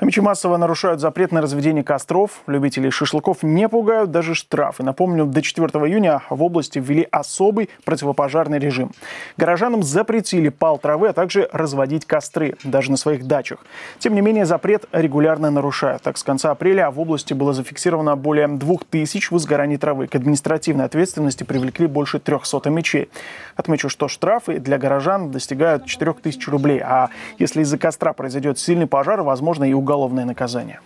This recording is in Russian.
Хомячи массово нарушают запрет на разведение костров. Любителей шашлыков не пугают даже штрафы. Напомню, до 4 июня в области ввели особый противопожарный режим. Горожанам запретили пал травы, а также разводить костры, даже на своих дачах. Тем не менее, запрет регулярно нарушают. Так, с конца апреля в области было зафиксировано более 2000 возгораний травы. К административной ответственности привлекли больше 300 мечей. Отмечу, что штрафы для горожан достигают 4000 рублей. А если из-за костра произойдет сильный пожар, возможно и угроза уголовное наказание.